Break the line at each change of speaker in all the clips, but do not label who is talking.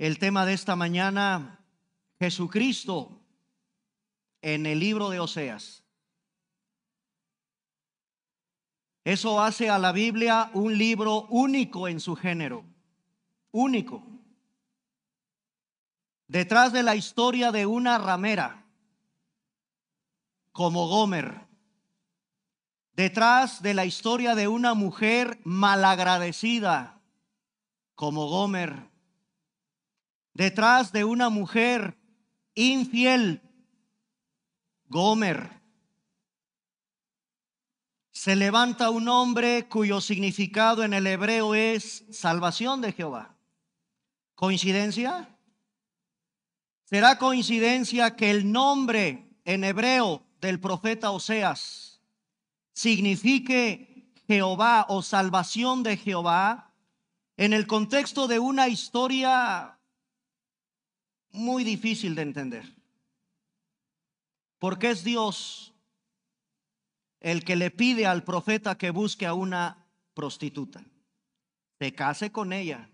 El tema de esta mañana, Jesucristo en el libro de Oseas. Eso hace a la Biblia un libro único en su género, único. Detrás de la historia de una ramera, como Gomer, detrás de la historia de una mujer malagradecida, como Gomer, detrás de una mujer infiel, Gomer. Se levanta un hombre cuyo significado en el hebreo es salvación de Jehová. ¿Coincidencia? ¿Será coincidencia que el nombre en hebreo del profeta Oseas signifique Jehová o salvación de Jehová en el contexto de una historia muy difícil de entender. Porque es Dios el que le pide al profeta que busque a una prostituta, se case con ella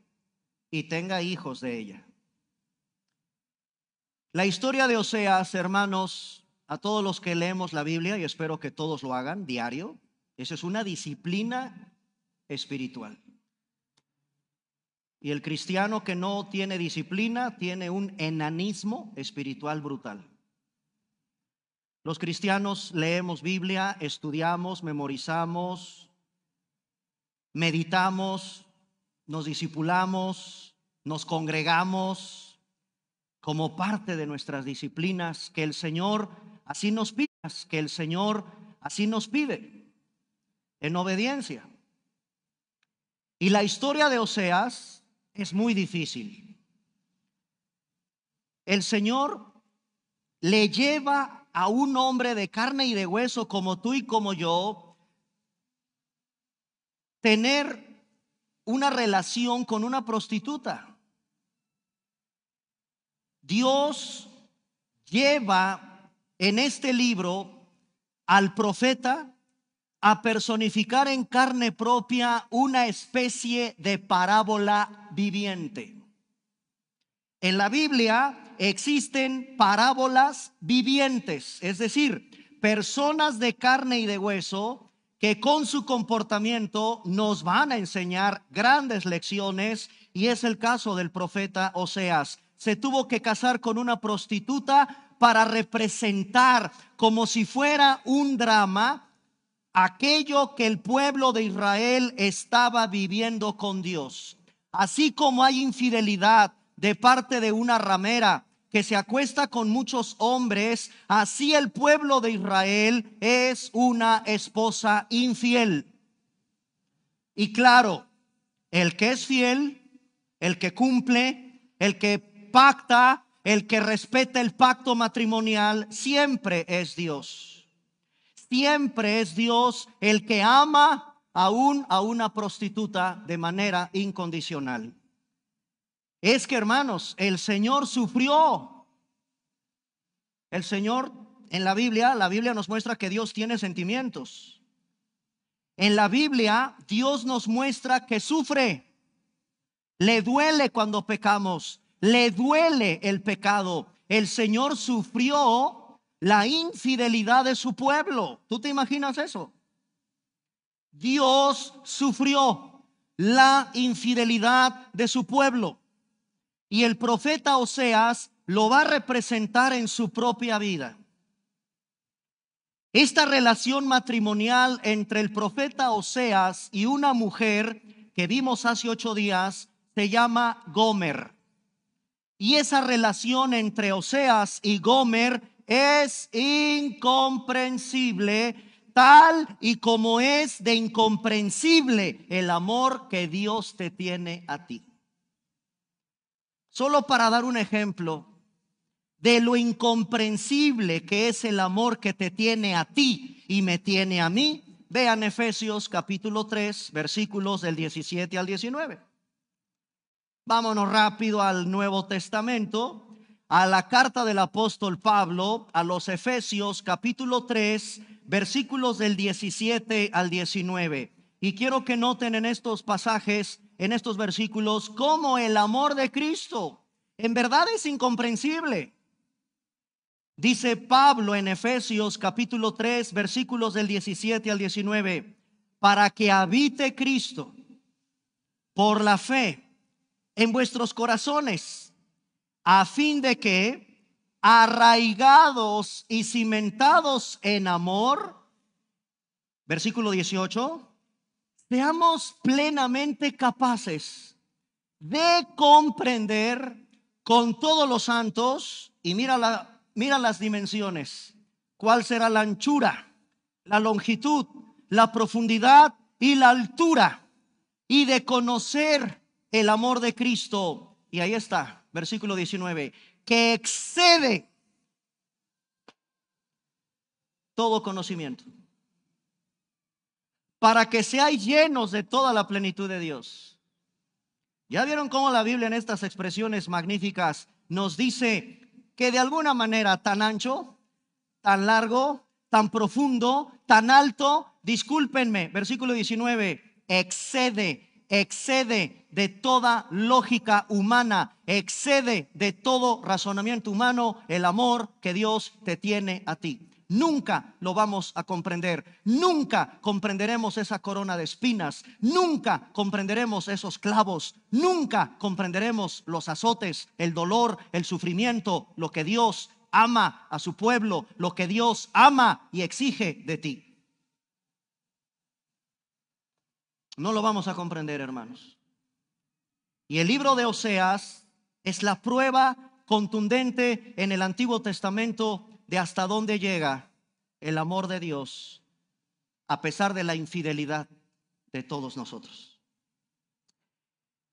y tenga hijos de ella. La historia de Oseas, hermanos, a todos los que leemos la Biblia, y espero que todos lo hagan diario, esa es una disciplina espiritual. Y el cristiano que no tiene disciplina tiene un enanismo espiritual brutal. Los cristianos leemos Biblia, estudiamos, memorizamos, meditamos, nos discipulamos, nos congregamos como parte de nuestras disciplinas que el Señor así nos pide, que el Señor así nos pide en obediencia. Y la historia de Oseas es muy difícil. El Señor le lleva a un hombre de carne y de hueso como tú y como yo tener una relación con una prostituta. Dios lleva en este libro al profeta a personificar en carne propia una especie de parábola viviente. En la Biblia existen parábolas vivientes, es decir, personas de carne y de hueso que con su comportamiento nos van a enseñar grandes lecciones y es el caso del profeta Oseas. Se tuvo que casar con una prostituta para representar como si fuera un drama aquello que el pueblo de Israel estaba viviendo con Dios. Así como hay infidelidad de parte de una ramera que se acuesta con muchos hombres, así el pueblo de Israel es una esposa infiel. Y claro, el que es fiel, el que cumple, el que pacta, el que respeta el pacto matrimonial, siempre es Dios. Siempre es Dios el que ama aún a una prostituta de manera incondicional. Es que, hermanos, el Señor sufrió. El Señor en la Biblia, la Biblia nos muestra que Dios tiene sentimientos. En la Biblia, Dios nos muestra que sufre. Le duele cuando pecamos. Le duele el pecado. El Señor sufrió la infidelidad de su pueblo. ¿Tú te imaginas eso? Dios sufrió la infidelidad de su pueblo. Y el profeta Oseas lo va a representar en su propia vida. Esta relación matrimonial entre el profeta Oseas y una mujer que vimos hace ocho días se llama Gomer. Y esa relación entre Oseas y Gomer es incomprensible tal y como es de incomprensible el amor que Dios te tiene a ti. Solo para dar un ejemplo de lo incomprensible que es el amor que te tiene a ti y me tiene a mí, vean Efesios capítulo 3, versículos del 17 al 19. Vámonos rápido al Nuevo Testamento, a la carta del apóstol Pablo a los Efesios capítulo 3, versículos del 17 al 19. Y quiero que noten en estos pasajes, en estos versículos, cómo el amor de Cristo en verdad es incomprensible. Dice Pablo en Efesios capítulo 3, versículos del 17 al 19, para que habite Cristo por la fe en vuestros corazones a fin de que, arraigados y cimentados en amor, versículo 18, seamos plenamente capaces de comprender con todos los santos, y mira, la, mira las dimensiones, cuál será la anchura, la longitud, la profundidad y la altura, y de conocer el amor de Cristo. Y ahí está, versículo 19, que excede todo conocimiento, para que seáis llenos de toda la plenitud de Dios. Ya vieron cómo la Biblia en estas expresiones magníficas nos dice que de alguna manera tan ancho, tan largo, tan profundo, tan alto, discúlpenme, versículo 19, excede excede de toda lógica humana, excede de todo razonamiento humano el amor que Dios te tiene a ti. Nunca lo vamos a comprender, nunca comprenderemos esa corona de espinas, nunca comprenderemos esos clavos, nunca comprenderemos los azotes, el dolor, el sufrimiento, lo que Dios ama a su pueblo, lo que Dios ama y exige de ti. No lo vamos a comprender, hermanos. Y el libro de Oseas es la prueba contundente en el Antiguo Testamento de hasta dónde llega el amor de Dios a pesar de la infidelidad de todos nosotros.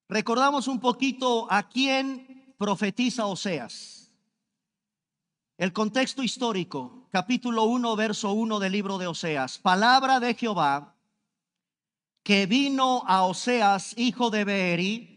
Recordamos un poquito a quién profetiza Oseas. El contexto histórico, capítulo 1, verso 1 del libro de Oseas. Palabra de Jehová que vino a Oseas, hijo de Beeri,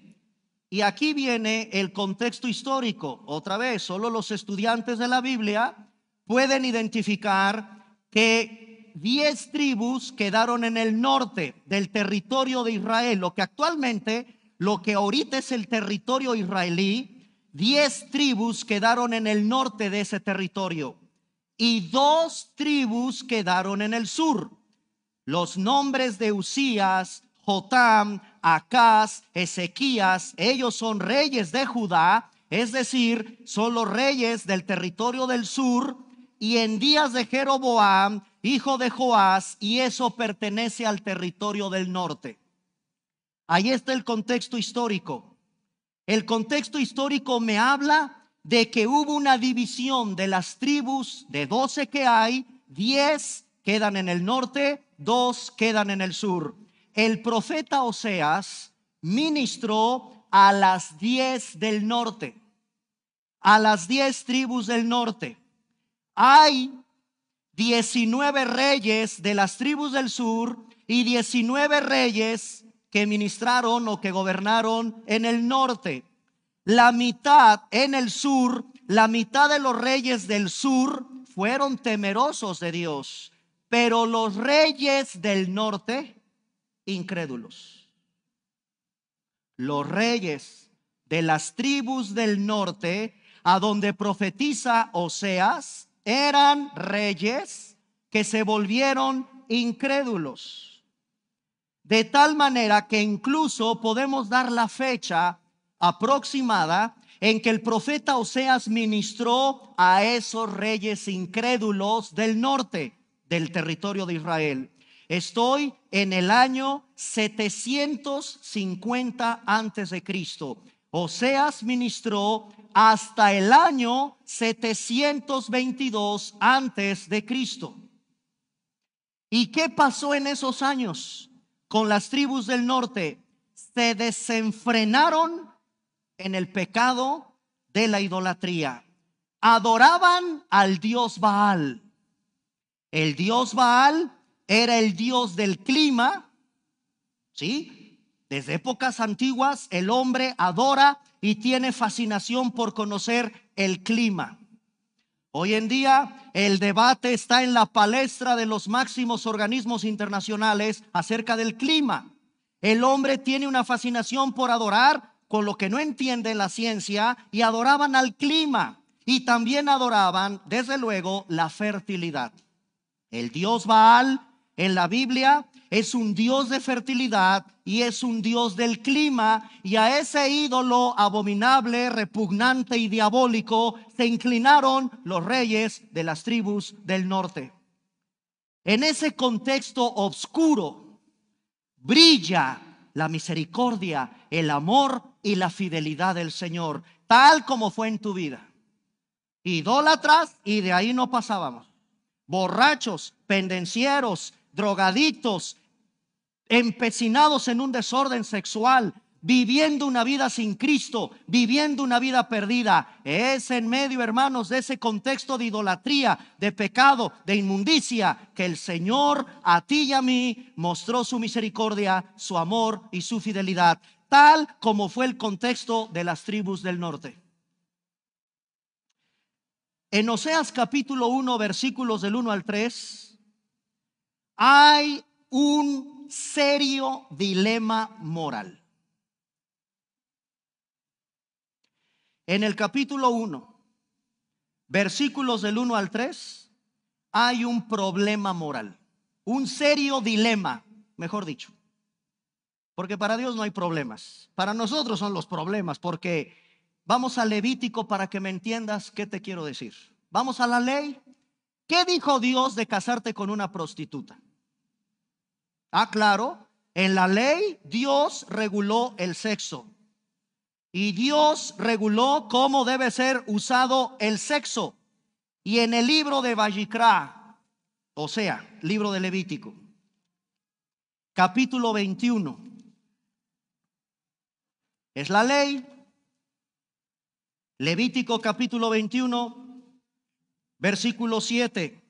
y aquí viene el contexto histórico. Otra vez, solo los estudiantes de la Biblia pueden identificar que diez tribus quedaron en el norte del territorio de Israel, lo que actualmente, lo que ahorita es el territorio israelí, diez tribus quedaron en el norte de ese territorio y dos tribus quedaron en el sur. Los nombres de Usías, Jotam, Acaz, Ezequías, ellos son reyes de Judá, es decir, son los reyes del territorio del sur, y en días de Jeroboam, hijo de Joás, y eso pertenece al territorio del norte. Ahí está el contexto histórico. El contexto histórico me habla de que hubo una división de las tribus de 12 que hay, diez quedan en el norte dos quedan en el sur. El profeta Oseas ministró a las diez del norte, a las diez tribus del norte. Hay Diecinueve reyes de las tribus del sur y diecinueve reyes que ministraron o que gobernaron en el norte. La mitad en el sur, la mitad de los reyes del sur fueron temerosos de Dios pero los reyes del norte, incrédulos. Los reyes de las tribus del norte, a donde profetiza Oseas, eran reyes que se volvieron incrédulos. De tal manera que incluso podemos dar la fecha aproximada en que el profeta Oseas ministró a esos reyes incrédulos del norte del territorio de Israel. Estoy en el año 750 antes de Cristo. Oseas ministró hasta el año 722 antes de Cristo. ¿Y qué pasó en esos años con las tribus del norte? Se desenfrenaron en el pecado de la idolatría. Adoraban al dios Baal el dios Baal era el dios del clima, ¿sí? Desde épocas antiguas el hombre adora y tiene fascinación por conocer el clima. Hoy en día el debate está en la palestra de los máximos organismos internacionales acerca del clima. El hombre tiene una fascinación por adorar con lo que no entiende la ciencia y adoraban al clima y también adoraban, desde luego, la fertilidad. El dios Baal en la Biblia es un dios de fertilidad y es un dios del clima y a ese ídolo abominable, repugnante y diabólico se inclinaron los reyes de las tribus del norte. En ese contexto oscuro brilla la misericordia, el amor y la fidelidad del Señor, tal como fue en tu vida. Idólatras y de ahí no pasábamos borrachos, pendencieros, drogaditos, empecinados en un desorden sexual, viviendo una vida sin Cristo, viviendo una vida perdida. Es en medio, hermanos, de ese contexto de idolatría, de pecado, de inmundicia, que el Señor a ti y a mí mostró su misericordia, su amor y su fidelidad, tal como fue el contexto de las tribus del norte. En Oseas capítulo 1, versículos del 1 al 3, hay un serio dilema moral. En el capítulo 1, versículos del 1 al 3, hay un problema moral, un serio dilema, mejor dicho. Porque para Dios no hay problemas. Para nosotros son los problemas, porque Vamos a Levítico para que me entiendas qué te quiero decir. Vamos a la ley. ¿Qué dijo Dios de casarte con una prostituta? Ah, claro, en la ley Dios reguló el sexo. Y Dios reguló cómo debe ser usado el sexo. Y en el libro de Vallicrá, o sea, libro de Levítico, capítulo 21, es la ley Levítico capítulo 21, versículo 7.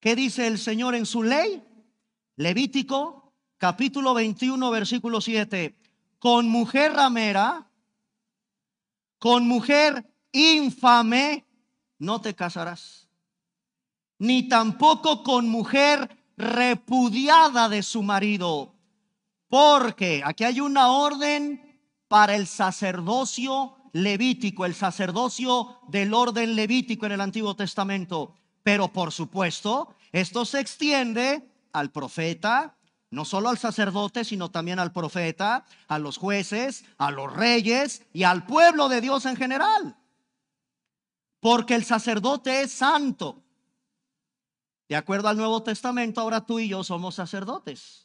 ¿Qué dice el Señor en su ley? Levítico capítulo 21, versículo 7. Con mujer ramera, con mujer infame, no te casarás, ni tampoco con mujer repudiada de su marido, porque aquí hay una orden para el sacerdocio levítico, el sacerdocio del orden levítico en el Antiguo Testamento. Pero por supuesto, esto se extiende al profeta, no solo al sacerdote, sino también al profeta, a los jueces, a los reyes y al pueblo de Dios en general. Porque el sacerdote es santo. De acuerdo al Nuevo Testamento, ahora tú y yo somos sacerdotes.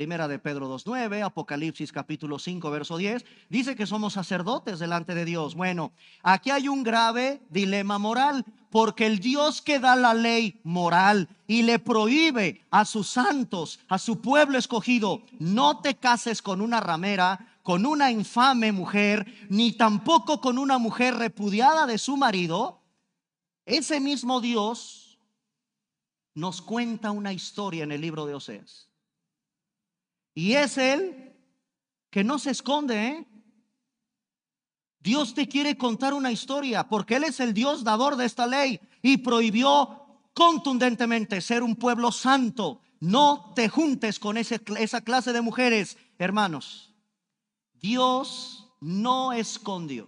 Primera de Pedro 2.9, Apocalipsis capítulo 5, verso 10, dice que somos sacerdotes delante de Dios. Bueno, aquí hay un grave dilema moral, porque el Dios que da la ley moral y le prohíbe a sus santos, a su pueblo escogido, no te cases con una ramera, con una infame mujer, ni tampoco con una mujer repudiada de su marido, ese mismo Dios nos cuenta una historia en el libro de Oseas y es Él que no se esconde. ¿eh? Dios te quiere contar una historia porque Él es el Dios dador de esta ley y prohibió contundentemente ser un pueblo santo. No te juntes con esa clase de mujeres, hermanos. Dios no escondió.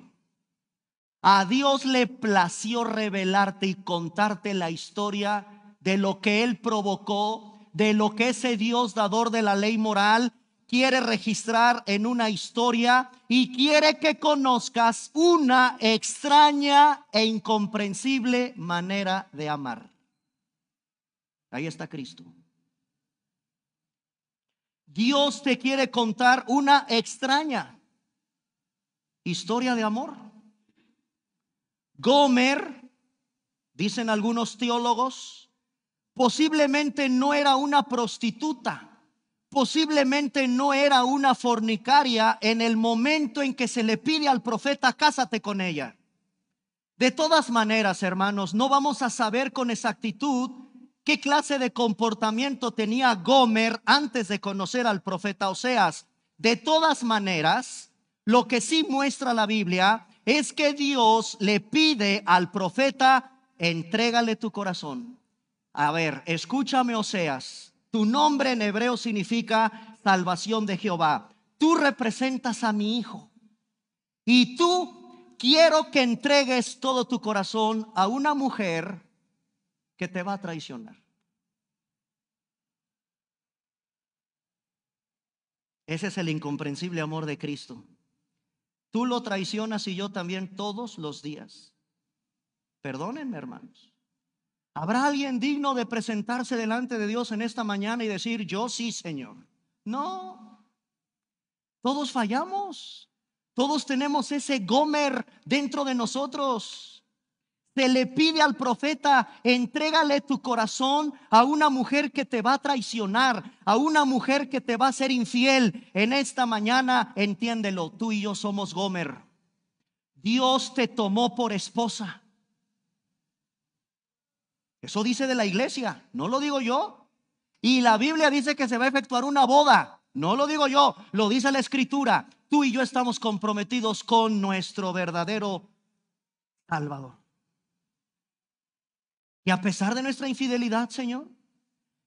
A Dios le plació revelarte y contarte la historia de lo que Él provocó de lo que ese Dios dador de la ley moral quiere registrar en una historia y quiere que conozcas una extraña e incomprensible manera de amar. Ahí está Cristo. Dios te quiere contar una extraña historia de amor. Gomer, dicen algunos teólogos, Posiblemente no era una prostituta. Posiblemente no era una fornicaria en el momento en que se le pide al profeta, cásate con ella. De todas maneras, hermanos, no vamos a saber con exactitud qué clase de comportamiento tenía Gomer antes de conocer al profeta Oseas. De todas maneras, lo que sí muestra la Biblia es que Dios le pide al profeta, entrégale tu corazón. A ver, escúchame Oseas, tu nombre en hebreo significa salvación de Jehová. Tú representas a mi hijo. Y tú quiero que entregues todo tu corazón a una mujer que te va a traicionar. Ese es el incomprensible amor de Cristo. Tú lo traicionas y yo también todos los días. Perdónenme, hermanos. ¿Habrá alguien digno de presentarse delante de Dios en esta mañana y decir, yo sí, Señor? No. Todos fallamos. Todos tenemos ese Gomer dentro de nosotros. Se le pide al profeta, entrégale tu corazón a una mujer que te va a traicionar, a una mujer que te va a ser infiel. En esta mañana, entiéndelo, tú y yo somos Gomer. Dios te tomó por esposa. Eso dice de la iglesia, no lo digo yo. Y la Biblia dice que se va a efectuar una boda, no lo digo yo, lo dice la escritura. Tú y yo estamos comprometidos con nuestro verdadero Salvador. Y a pesar de nuestra infidelidad, Señor,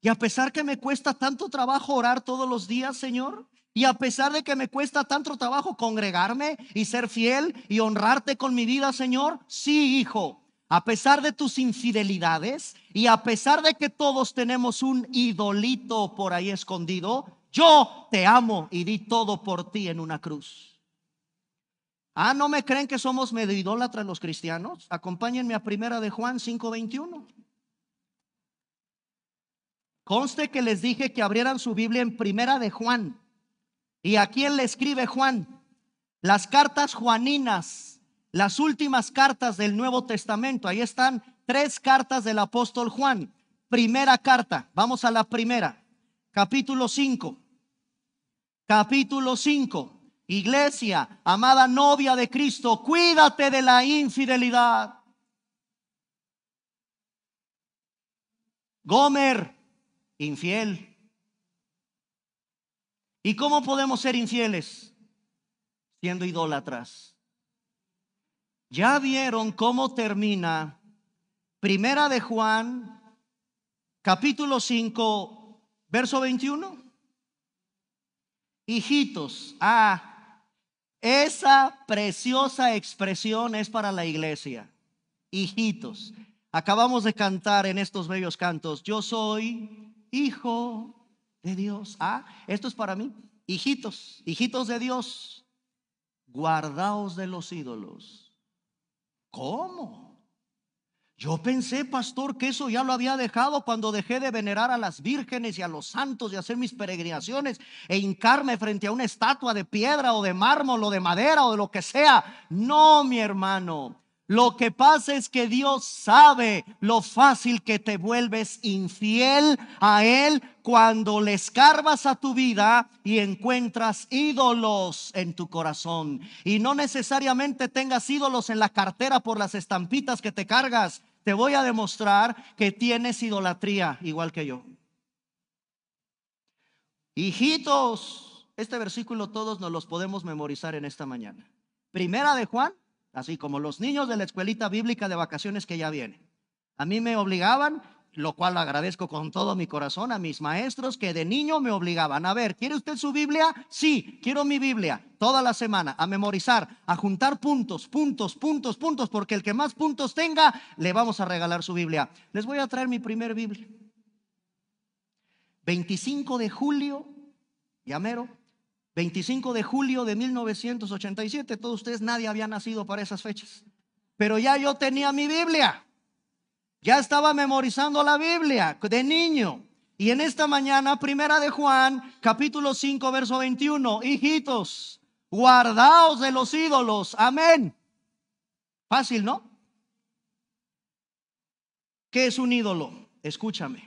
y a pesar que me cuesta tanto trabajo orar todos los días, Señor, y a pesar de que me cuesta tanto trabajo congregarme y ser fiel y honrarte con mi vida, Señor, sí, hijo, a pesar de tus infidelidades y a pesar de que todos tenemos un idolito por ahí escondido, yo te amo y di todo por ti en una cruz. Ah, ¿no me creen que somos medio idólatras los cristianos? Acompáñenme a primera de Juan 5:21. Conste que les dije que abrieran su Biblia en primera de Juan. ¿Y a quién le escribe Juan? Las cartas juaninas las últimas cartas del Nuevo Testamento. Ahí están tres cartas del apóstol Juan. Primera carta, vamos a la primera, capítulo 5. Capítulo 5. Iglesia, amada novia de Cristo, cuídate de la infidelidad. Gomer, infiel. ¿Y cómo podemos ser infieles? Siendo idólatras. Ya vieron cómo termina Primera de Juan, capítulo 5, verso 21. Hijitos, ah, esa preciosa expresión es para la iglesia. Hijitos, acabamos de cantar en estos bellos cantos, yo soy hijo de Dios. Ah, esto es para mí. Hijitos, hijitos de Dios, guardaos de los ídolos. ¿Cómo? Yo pensé, pastor, que eso ya lo había dejado cuando dejé de venerar a las vírgenes y a los santos y hacer mis peregrinaciones e hincarme frente a una estatua de piedra o de mármol o de madera o de lo que sea. No, mi hermano. Lo que pasa es que Dios sabe lo fácil que te vuelves infiel a Él cuando le escarbas a tu vida y encuentras ídolos en tu corazón. Y no necesariamente tengas ídolos en la cartera por las estampitas que te cargas. Te voy a demostrar que tienes idolatría igual que yo. Hijitos, este versículo todos nos los podemos memorizar en esta mañana. Primera de Juan así como los niños de la escuelita bíblica de vacaciones que ya vienen. A mí me obligaban, lo cual agradezco con todo mi corazón a mis maestros que de niño me obligaban. A ver, ¿quiere usted su Biblia? Sí, quiero mi Biblia toda la semana, a memorizar, a juntar puntos, puntos, puntos, puntos, porque el que más puntos tenga, le vamos a regalar su Biblia. Les voy a traer mi primer Biblia. 25 de julio, llamero, 25 de julio de 1987, todos ustedes, nadie había nacido para esas fechas. Pero ya yo tenía mi Biblia. Ya estaba memorizando la Biblia de niño. Y en esta mañana, primera de Juan, capítulo 5, verso 21, hijitos, guardaos de los ídolos. Amén. Fácil, ¿no? ¿Qué es un ídolo? Escúchame.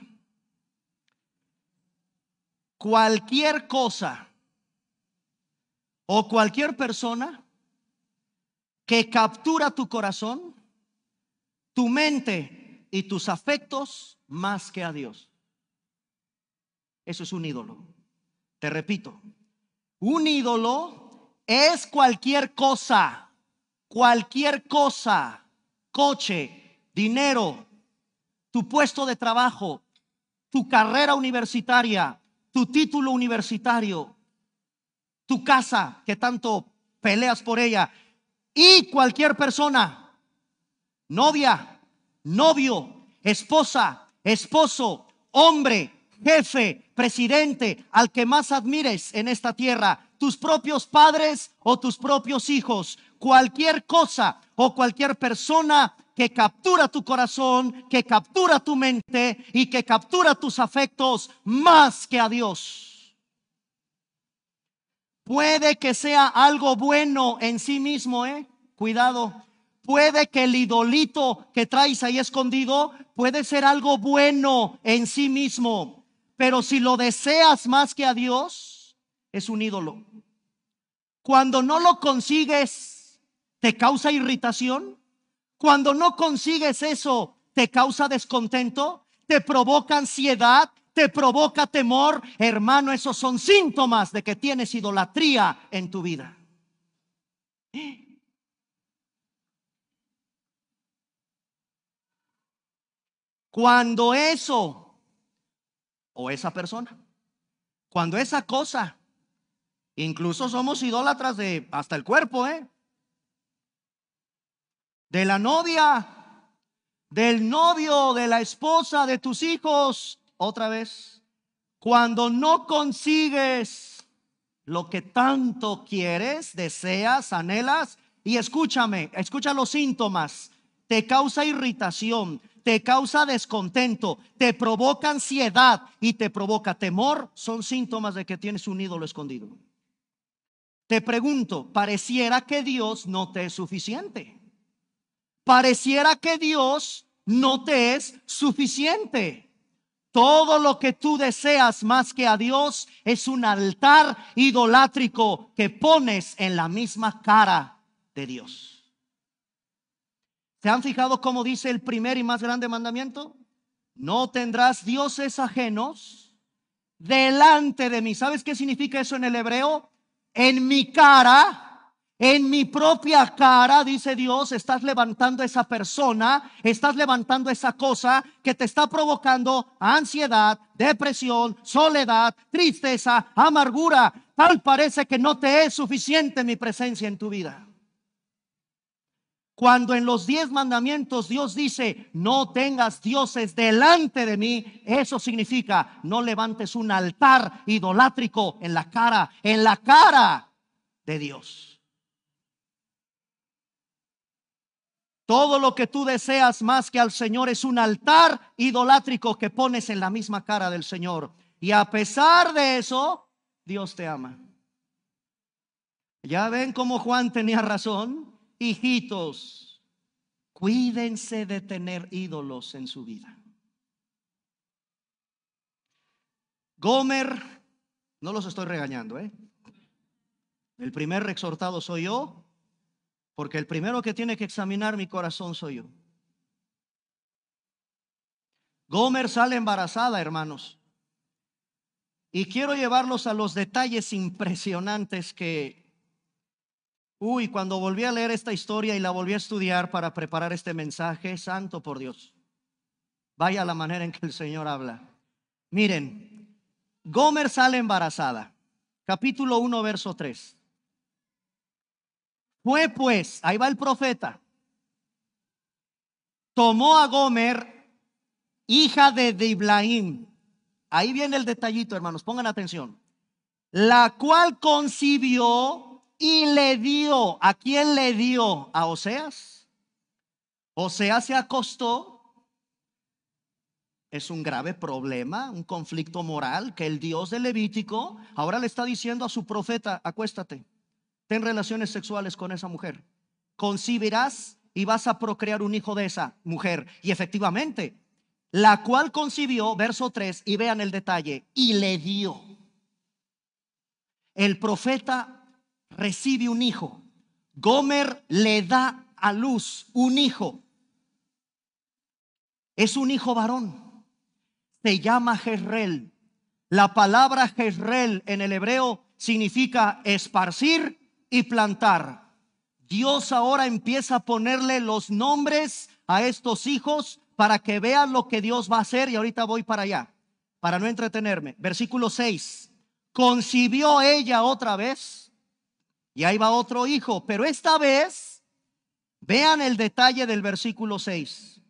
Cualquier cosa o cualquier persona que captura tu corazón, tu mente y tus afectos más que a Dios. Eso es un ídolo. Te repito, un ídolo es cualquier cosa, cualquier cosa, coche, dinero, tu puesto de trabajo, tu carrera universitaria, tu título universitario, tu casa que tanto peleas por ella y cualquier persona, novia, novio, esposa, esposo, hombre, jefe, presidente, al que más admires en esta tierra, tus propios padres o tus propios hijos, cualquier cosa o cualquier persona que captura tu corazón, que captura tu mente y que captura tus afectos más que a Dios. Puede que sea algo bueno en sí mismo, ¿eh? Cuidado. Puede que el idolito que traes ahí escondido puede ser algo bueno en sí mismo, pero si lo deseas más que a Dios, es un ídolo. Cuando no lo consigues, te causa irritación. Cuando no consigues eso, te causa descontento, te provoca ansiedad, te provoca temor, hermano, esos son síntomas de que tienes idolatría en tu vida. Cuando eso o esa persona, cuando esa cosa, incluso somos idólatras de hasta el cuerpo, ¿eh? De la novia, del novio, de la esposa, de tus hijos, otra vez, cuando no consigues lo que tanto quieres, deseas, anhelas, y escúchame, escucha los síntomas, te causa irritación, te causa descontento, te provoca ansiedad y te provoca temor, son síntomas de que tienes un ídolo escondido. Te pregunto, pareciera que Dios no te es suficiente. Pareciera que Dios no te es suficiente. Todo lo que tú deseas más que a Dios es un altar idolátrico que pones en la misma cara de Dios. ¿Se han fijado cómo dice el primer y más grande mandamiento? No tendrás dioses ajenos delante de mí. ¿Sabes qué significa eso en el hebreo? En mi cara en mi propia cara, dice Dios, estás levantando esa persona, estás levantando esa cosa que te está provocando ansiedad, depresión, soledad, tristeza, amargura. Tal parece que no te es suficiente mi presencia en tu vida. Cuando en los diez mandamientos Dios dice, no tengas dioses delante de mí, eso significa, no levantes un altar idolátrico en la cara, en la cara de Dios. Todo lo que tú deseas más que al Señor es un altar idolátrico que pones en la misma cara del Señor. Y a pesar de eso, Dios te ama. Ya ven cómo Juan tenía razón. Hijitos, cuídense de tener ídolos en su vida. Gomer, no los estoy regañando, ¿eh? El primer exhortado soy yo, porque el primero que tiene que examinar mi corazón soy yo. Gomer sale embarazada, hermanos. Y quiero llevarlos a los detalles impresionantes que, uy, cuando volví a leer esta historia y la volví a estudiar para preparar este mensaje, santo por Dios. Vaya la manera en que el Señor habla. Miren, Gomer sale embarazada. Capítulo 1, verso 3. Fue pues, ahí va el profeta, tomó a Gomer, hija de Diblaim. Ahí viene el detallito, hermanos, pongan atención. La cual concibió y le dio. ¿A quién le dio? A Oseas. Oseas se acostó. Es un grave problema, un conflicto moral que el Dios de Levítico ahora le está diciendo a su profeta, acuéstate ten relaciones sexuales con esa mujer. Concibirás y vas a procrear un hijo de esa mujer. Y efectivamente, la cual concibió, verso 3, y vean el detalle, y le dio. El profeta recibe un hijo. Gomer le da a luz un hijo. Es un hijo varón. Se llama Jezreel. La palabra Jezreel en el hebreo significa esparcir, y plantar. Dios ahora empieza a ponerle los nombres a estos hijos para que vean lo que Dios va a hacer y ahorita voy para allá, para no entretenerme. Versículo 6. Concibió ella otra vez y ahí va otro hijo, pero esta vez, vean el detalle del versículo 6.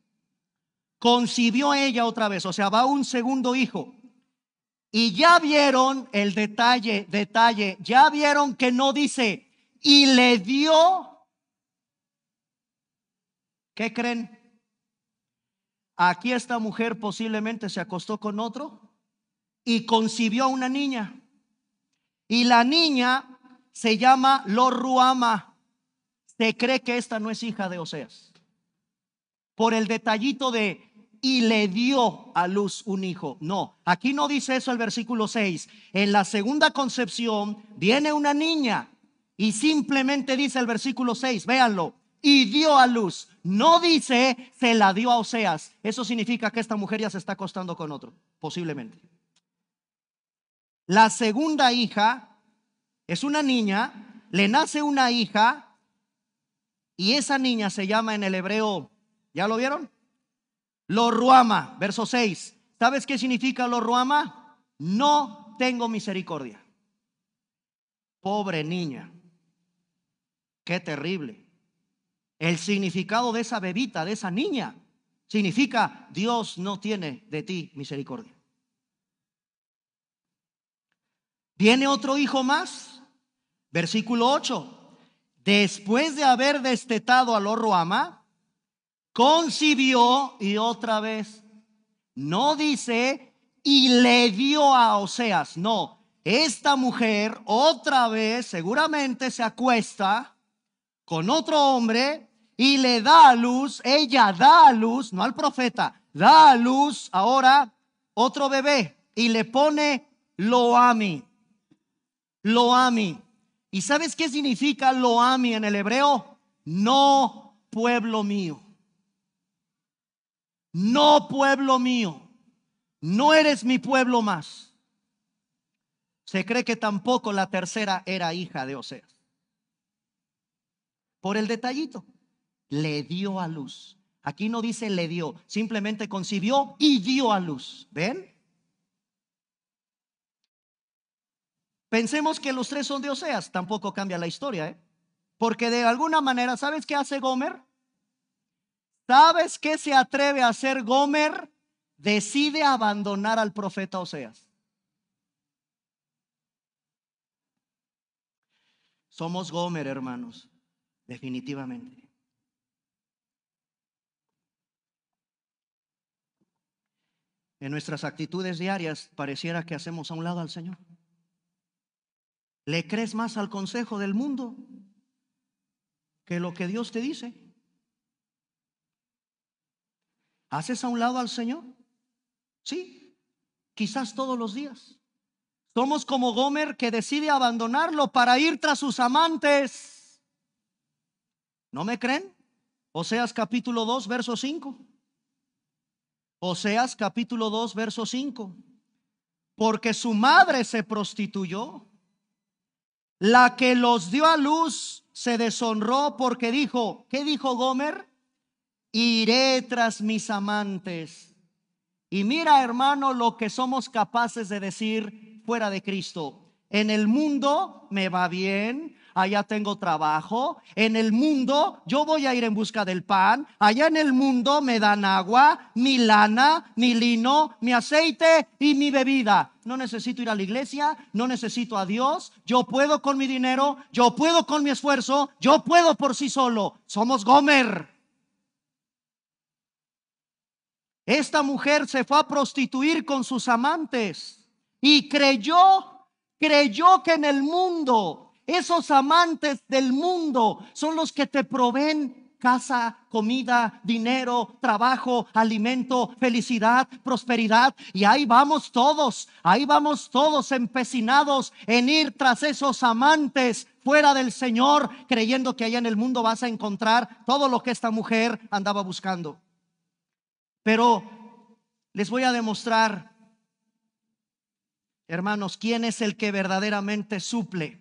Concibió ella otra vez, o sea, va un segundo hijo. Y ya vieron el detalle, detalle, ya vieron que no dice, y le dio, ¿qué creen? Aquí esta mujer posiblemente se acostó con otro y concibió a una niña. Y la niña se llama Lorruama. Se cree que esta no es hija de Oseas. Por el detallito de y le dio a luz un hijo. No, aquí no dice eso el versículo 6. En la segunda concepción viene una niña y simplemente dice el versículo 6, véanlo, y dio a luz. No dice, se la dio a Oseas. Eso significa que esta mujer ya se está acostando con otro, posiblemente. La segunda hija es una niña, le nace una hija y esa niña se llama en el hebreo, ¿ya lo vieron? Lo ruama, verso 6. ¿Sabes qué significa lo ruama? No tengo misericordia. Pobre niña. Qué terrible. El significado de esa bebita, de esa niña, significa Dios no tiene de ti misericordia. Viene otro hijo más, versículo 8. Después de haber destetado al ama, concibió y otra vez, no dice, y le dio a Oseas, no. Esta mujer otra vez seguramente se acuesta con otro hombre y le da a luz, ella da a luz, no al profeta, da a luz ahora otro bebé y le pone Loami. Loami. ¿Y sabes qué significa Loami en el hebreo? No pueblo mío. No pueblo mío. No eres mi pueblo más. Se cree que tampoco la tercera era hija de Oseas por el detallito. Le dio a luz. Aquí no dice le dio, simplemente concibió y dio a luz. ¿Ven? Pensemos que los tres son de Oseas, tampoco cambia la historia, ¿eh? Porque de alguna manera, ¿sabes qué hace Gomer? ¿Sabes qué se atreve a hacer Gomer? Decide abandonar al profeta Oseas. Somos Gomer, hermanos definitivamente. En nuestras actitudes diarias pareciera que hacemos a un lado al Señor. ¿Le crees más al consejo del mundo que lo que Dios te dice? ¿Haces a un lado al Señor? Sí, quizás todos los días. Somos como Gomer que decide abandonarlo para ir tras sus amantes. ¿No me creen? Oseas capítulo 2, verso 5. Oseas capítulo 2, verso 5. Porque su madre se prostituyó. La que los dio a luz se deshonró porque dijo, ¿qué dijo Gomer? Iré tras mis amantes. Y mira, hermano, lo que somos capaces de decir fuera de Cristo. En el mundo me va bien, allá tengo trabajo, en el mundo yo voy a ir en busca del pan, allá en el mundo me dan agua, mi lana, mi lino, mi aceite y mi bebida. No necesito ir a la iglesia, no necesito a Dios, yo puedo con mi dinero, yo puedo con mi esfuerzo, yo puedo por sí solo. Somos Gomer. Esta mujer se fue a prostituir con sus amantes y creyó, creyó que en el mundo esos amantes del mundo son los que te proveen casa, comida, dinero, trabajo, alimento, felicidad, prosperidad. Y ahí vamos todos, ahí vamos todos empecinados en ir tras esos amantes fuera del Señor, creyendo que allá en el mundo vas a encontrar todo lo que esta mujer andaba buscando. Pero les voy a demostrar, hermanos, quién es el que verdaderamente suple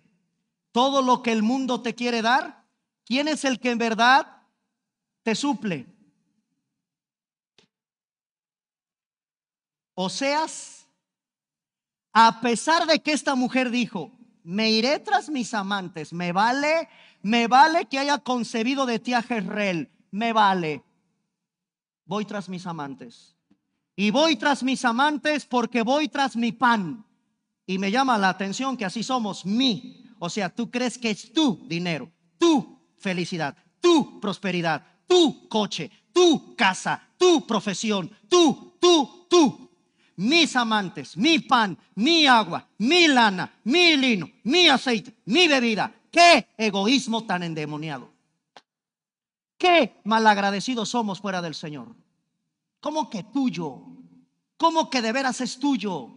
todo lo que el mundo te quiere dar? ¿Quién es el que en verdad te suple? O sea a pesar de que esta mujer dijo, me iré tras mis amantes, me vale, me vale que haya concebido de ti a me vale, voy tras mis amantes. Y voy tras mis amantes porque voy tras mi pan. Y me llama la atención que así somos, mi o sea, tú crees que es tu dinero, tu felicidad, tu prosperidad, tu coche, tu casa, tu profesión, tú, tú, tú. Mis amantes, mi pan, mi agua, mi lana, mi lino, mi aceite, mi bebida. ¡Qué egoísmo tan endemoniado! ¡Qué malagradecidos somos fuera del Señor! ¿Cómo que tuyo? ¿Cómo que de veras es tuyo?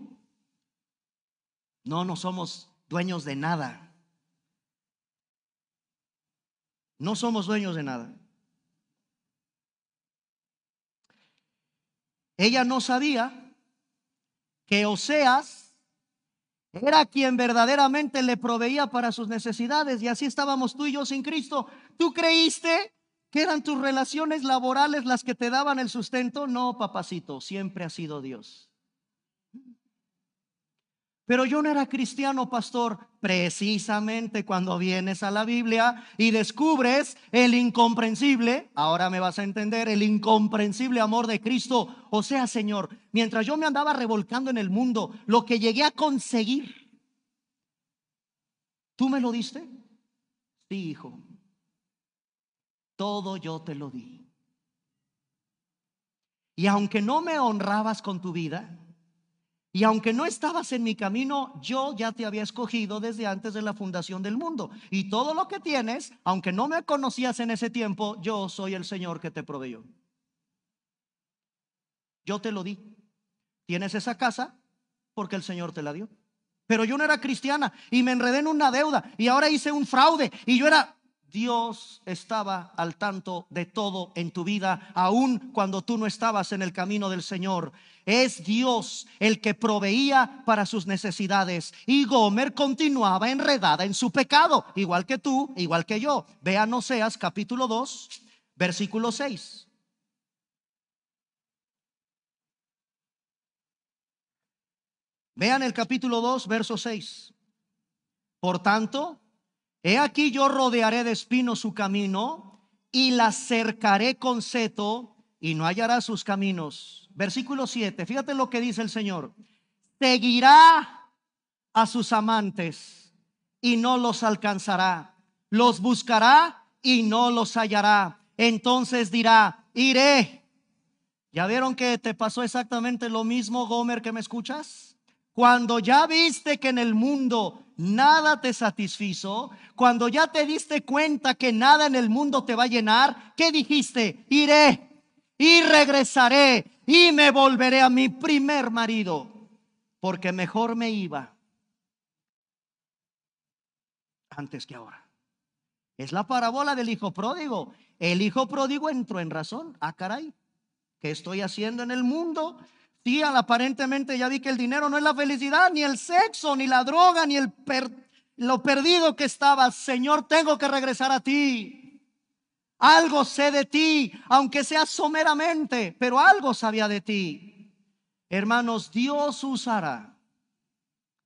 No, no somos dueños de nada. No somos dueños de nada. Ella no sabía que Oseas era quien verdaderamente le proveía para sus necesidades y así estábamos tú y yo sin Cristo. ¿Tú creíste que eran tus relaciones laborales las que te daban el sustento? No, papacito, siempre ha sido Dios. Pero yo no era cristiano, pastor. Precisamente cuando vienes a la Biblia y descubres el incomprensible, ahora me vas a entender, el incomprensible amor de Cristo. O sea, Señor, mientras yo me andaba revolcando en el mundo, lo que llegué a conseguir, ¿tú me lo diste? Sí, hijo. Todo yo te lo di. Y aunque no me honrabas con tu vida, y aunque no estabas en mi camino, yo ya te había escogido desde antes de la fundación del mundo. Y todo lo que tienes, aunque no me conocías en ese tiempo, yo soy el Señor que te proveyó. Yo te lo di. Tienes esa casa porque el Señor te la dio. Pero yo no era cristiana y me enredé en una deuda y ahora hice un fraude y yo era Dios estaba al tanto de todo en tu vida, aun cuando tú no estabas en el camino del Señor. Es Dios el que proveía para sus necesidades. Y Gomer continuaba enredada en su pecado, igual que tú, igual que yo. Vean seas capítulo 2, versículo 6. Vean el capítulo 2, verso 6. Por tanto, He aquí yo rodearé de espinos su camino y la cercaré con seto y no hallará sus caminos. Versículo 7, fíjate lo que dice el Señor. Seguirá a sus amantes y no los alcanzará. Los buscará y no los hallará. Entonces dirá, iré. ¿Ya vieron que te pasó exactamente lo mismo, Gomer, que me escuchas? Cuando ya viste que en el mundo nada te satisfizo, cuando ya te diste cuenta que nada en el mundo te va a llenar, ¿qué dijiste? Iré y regresaré y me volveré a mi primer marido, porque mejor me iba antes que ahora. Es la parábola del hijo pródigo. El hijo pródigo entró en razón. Ah, caray, ¿qué estoy haciendo en el mundo? aparentemente ya vi que el dinero no es la felicidad, ni el sexo, ni la droga, ni el lo perdido que estaba. Señor, tengo que regresar a ti. Algo sé de ti, aunque sea someramente, pero algo sabía de ti. Hermanos, Dios usará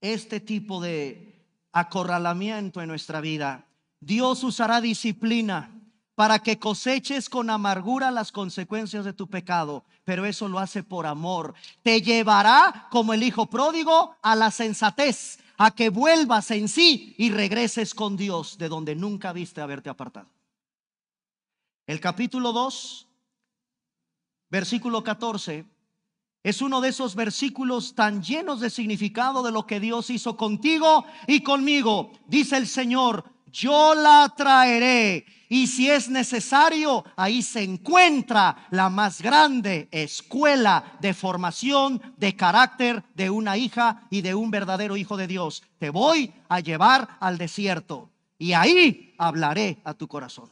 este tipo de acorralamiento en nuestra vida. Dios usará disciplina para que coseches con amargura las consecuencias de tu pecado, pero eso lo hace por amor. Te llevará, como el hijo pródigo, a la sensatez, a que vuelvas en sí y regreses con Dios de donde nunca viste haberte apartado. El capítulo 2, versículo 14, es uno de esos versículos tan llenos de significado de lo que Dios hizo contigo y conmigo. Dice el Señor, yo la traeré y si es necesario, ahí se encuentra la más grande escuela de formación de carácter de una hija y de un verdadero hijo de Dios. Te voy a llevar al desierto y ahí hablaré a tu corazón.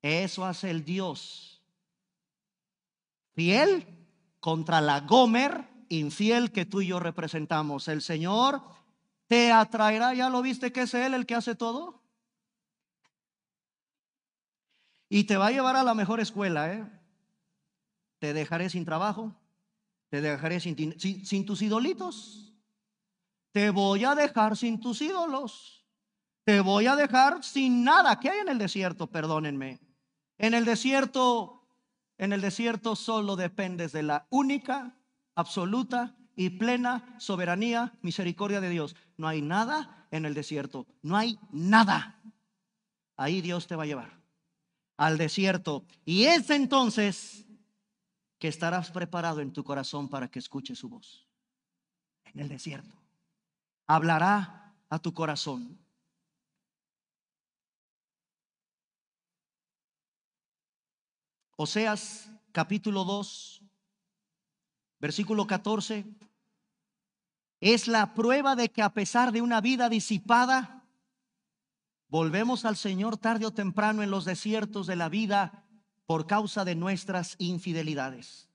Eso hace el Dios fiel contra la Gomer infiel que tú y yo representamos. El Señor te atraerá, ya lo viste que es Él el que hace todo. Y te va a llevar a la mejor escuela, ¿eh? Te dejaré sin trabajo, te dejaré sin, sin, tus idolitos, te voy a dejar sin tus ídolos, te voy a dejar sin nada. ¿Qué hay en el desierto? Perdónenme. En el desierto, en el desierto solo dependes de la única, absoluta y plena soberanía, misericordia de Dios. No hay nada en el desierto, no hay nada. Ahí Dios te va a llevar al desierto. Y es entonces que estarás preparado en tu corazón para que escuche su voz. En el desierto. Hablará a tu corazón. Oseas capítulo 2, versículo 14, es la prueba de que a pesar de una vida disipada, Volvemos al Señor tarde o temprano en los desiertos de la vida por causa de nuestras infidelidades.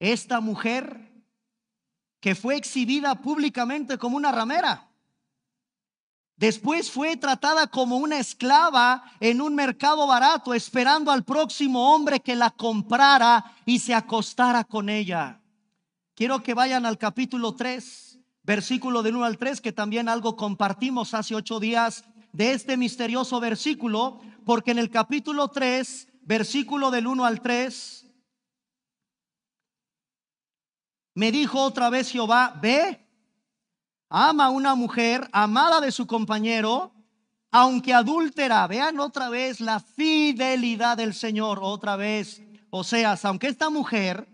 Esta mujer que fue exhibida públicamente como una ramera, después fue tratada como una esclava en un mercado barato esperando al próximo hombre que la comprara y se acostara con ella. Quiero que vayan al capítulo 3, versículo de 1 al 3, que también algo compartimos hace ocho días de este misterioso versículo, porque en el capítulo 3, versículo del 1 al 3, me dijo otra vez Jehová, ve, ama a una mujer amada de su compañero, aunque adúltera. Vean otra vez la fidelidad del Señor, otra vez. O sea, aunque esta mujer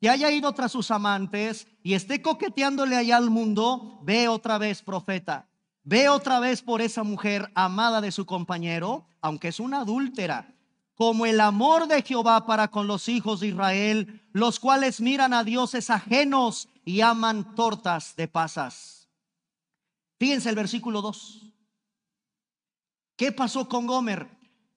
se haya ido tras sus amantes y esté coqueteándole allá al mundo, ve otra vez, profeta. Ve otra vez por esa mujer amada de su compañero, aunque es una adúltera, como el amor de Jehová para con los hijos de Israel, los cuales miran a dioses ajenos y aman tortas de pasas. Fíjense el versículo 2. ¿Qué pasó con Gomer?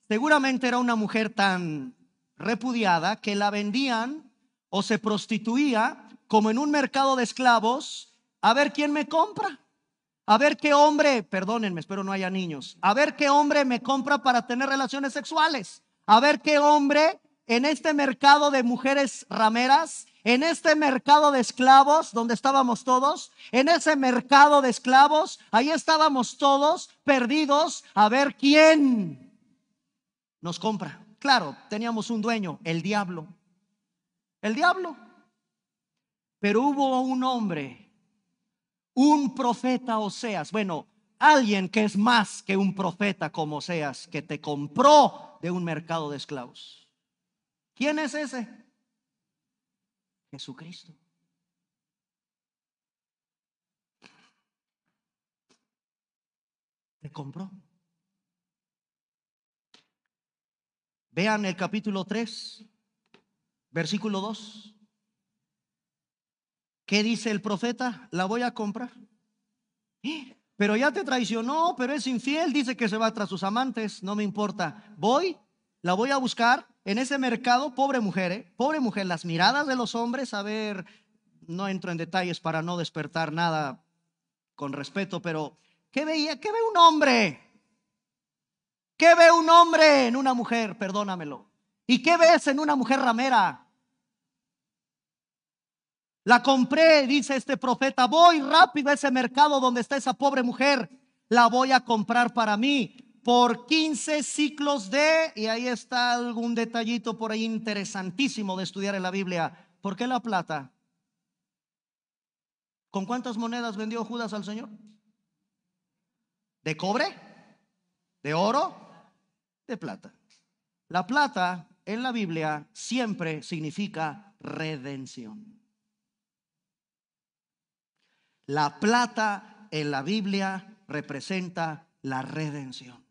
Seguramente era una mujer tan repudiada que la vendían o se prostituía como en un mercado de esclavos a ver quién me compra. A ver qué hombre, perdónenme, espero no haya niños. A ver qué hombre me compra para tener relaciones sexuales. A ver qué hombre en este mercado de mujeres rameras, en este mercado de esclavos donde estábamos todos, en ese mercado de esclavos, ahí estábamos todos perdidos a ver quién nos compra. Claro, teníamos un dueño, el diablo. El diablo. Pero hubo un hombre un profeta Oseas, bueno, alguien que es más que un profeta como seas que te compró de un mercado de esclavos. ¿Quién es ese? Jesucristo. Te compró. Vean el capítulo 3, versículo 2. ¿Qué dice el profeta? La voy a comprar. ¿Eh? Pero ya te traicionó, pero es infiel, dice que se va tras sus amantes, no me importa. Voy, la voy a buscar en ese mercado, pobre mujer, ¿eh? pobre mujer, las miradas de los hombres, a ver, no entro en detalles para no despertar nada con respeto, pero ¿qué veía? ¿Qué ve un hombre? ¿Qué ve un hombre en una mujer? Perdónamelo. ¿Y qué ves en una mujer ramera? La compré, dice este profeta, voy rápido a ese mercado donde está esa pobre mujer, la voy a comprar para mí por 15 ciclos de, y ahí está algún detallito por ahí interesantísimo de estudiar en la Biblia. ¿Por qué la plata? ¿Con cuántas monedas vendió Judas al Señor? ¿De cobre? ¿De oro? De plata. La plata en la Biblia siempre significa redención. La plata en la Biblia representa la redención.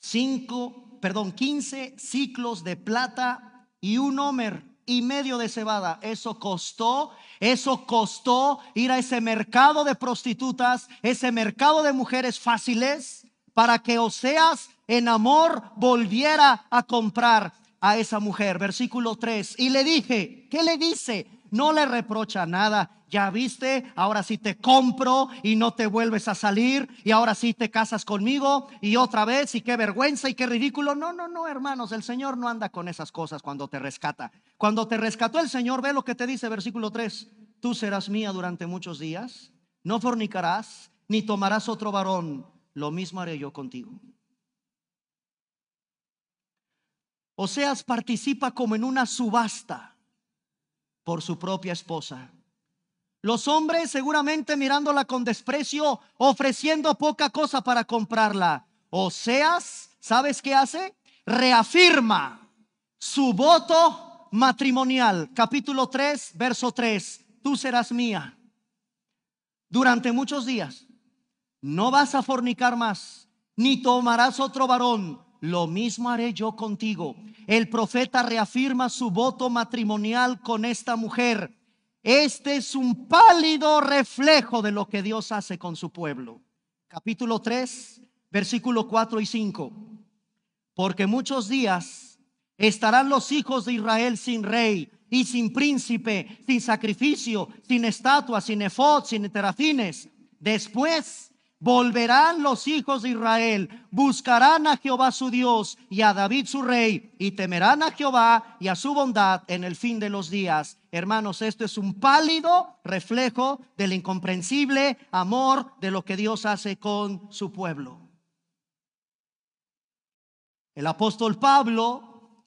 Cinco, perdón, 15 ciclos de plata y un homer y medio de cebada. Eso costó, eso costó ir a ese mercado de prostitutas, ese mercado de mujeres fáciles, para que Oseas en amor volviera a comprar a esa mujer. Versículo 3. Y le dije, ¿qué le dice? no le reprocha nada. Ya viste, ahora sí te compro y no te vuelves a salir y ahora sí te casas conmigo y otra vez y qué vergüenza y qué ridículo. No, no, no, hermanos, el Señor no anda con esas cosas cuando te rescata. Cuando te rescató el Señor, ve lo que te dice versículo 3, tú serás mía durante muchos días, no fornicarás ni tomarás otro varón, lo mismo haré yo contigo. O Oseas participa como en una subasta por su propia esposa. Los hombres seguramente mirándola con desprecio, ofreciendo poca cosa para comprarla. Oseas, ¿sabes qué hace? Reafirma su voto matrimonial. Capítulo 3, verso 3. Tú serás mía. Durante muchos días no vas a fornicar más, ni tomarás otro varón, lo mismo haré yo contigo. El profeta reafirma su voto matrimonial con esta mujer. Este es un pálido reflejo de lo que Dios hace con su pueblo. Capítulo 3, versículo 4 y 5. Porque muchos días estarán los hijos de Israel sin rey y sin príncipe, sin sacrificio, sin estatua, sin efod, sin terafines. Después Volverán los hijos de Israel, buscarán a Jehová su Dios y a David su rey, y temerán a Jehová y a su bondad en el fin de los días. Hermanos, esto es un pálido reflejo del incomprensible amor de lo que Dios hace con su pueblo. El apóstol Pablo,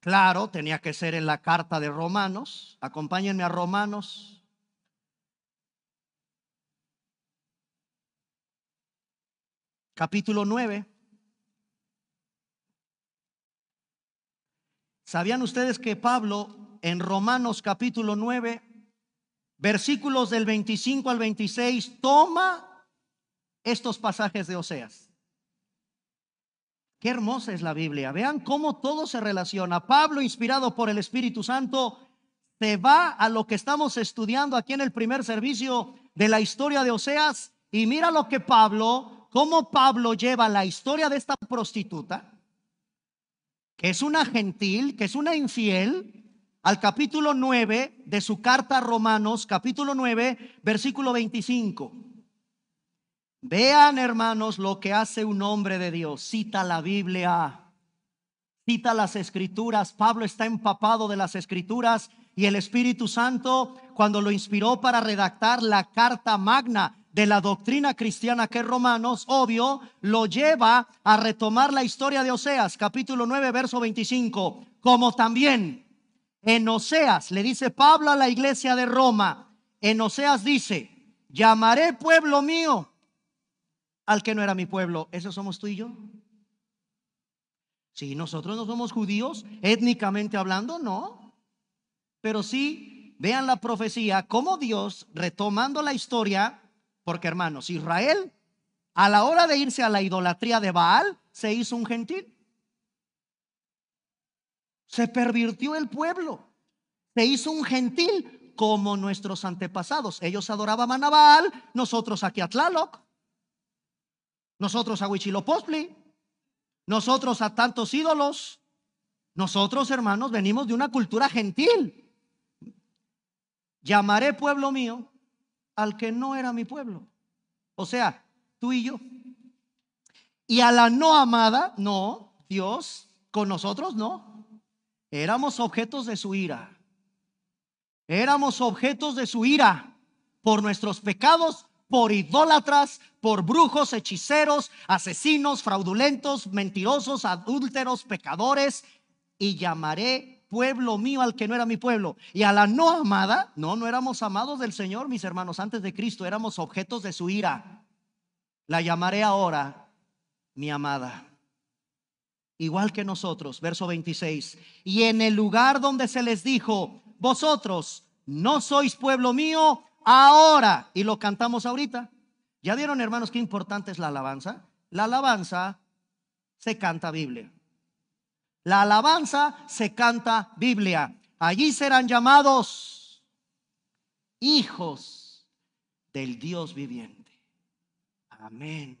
claro, tenía que ser en la carta de Romanos. Acompáñenme a Romanos capítulo 9. ¿Sabían ustedes que Pablo en Romanos capítulo 9, versículos del 25 al 26, toma estos pasajes de Oseas? Qué hermosa es la Biblia. Vean cómo todo se relaciona. Pablo, inspirado por el Espíritu Santo, se va a lo que estamos estudiando aquí en el primer servicio de la historia de Oseas y mira lo que Pablo cómo Pablo lleva la historia de esta prostituta, que es una gentil, que es una infiel, al capítulo 9 de su carta a Romanos, capítulo 9, versículo 25. Vean, hermanos, lo que hace un hombre de Dios. Cita la Biblia, cita las escrituras. Pablo está empapado de las escrituras y el Espíritu Santo, cuando lo inspiró para redactar la carta magna, de la doctrina cristiana que Romanos, obvio, lo lleva a retomar la historia de Oseas, capítulo 9, verso 25, como también en Oseas, le dice Pablo a la iglesia de Roma, en Oseas dice, llamaré pueblo mío al que no era mi pueblo. ¿Eso somos tú y yo? Si nosotros no somos judíos, étnicamente hablando, no. Pero sí, vean la profecía, cómo Dios, retomando la historia, porque hermanos, Israel, a la hora de irse a la idolatría de Baal, se hizo un gentil. Se pervirtió el pueblo. Se hizo un gentil como nuestros antepasados. Ellos adoraban a Baal, nosotros aquí a Tlaloc, nosotros a Huichilopochtli, nosotros a tantos ídolos. Nosotros, hermanos, venimos de una cultura gentil. Llamaré pueblo mío al que no era mi pueblo. O sea, tú y yo. Y a la no amada, no, Dios con nosotros no. Éramos objetos de su ira. Éramos objetos de su ira por nuestros pecados, por idólatras, por brujos, hechiceros, asesinos, fraudulentos, mentirosos, adúlteros, pecadores. Y llamaré pueblo mío al que no era mi pueblo. Y a la no amada, no, no éramos amados del Señor, mis hermanos, antes de Cristo, éramos objetos de su ira. La llamaré ahora mi amada. Igual que nosotros, verso 26. Y en el lugar donde se les dijo, vosotros no sois pueblo mío, ahora. Y lo cantamos ahorita. ¿Ya vieron, hermanos, qué importante es la alabanza? La alabanza se canta Biblia. La alabanza se canta Biblia. Allí serán llamados hijos del Dios viviente. Amén.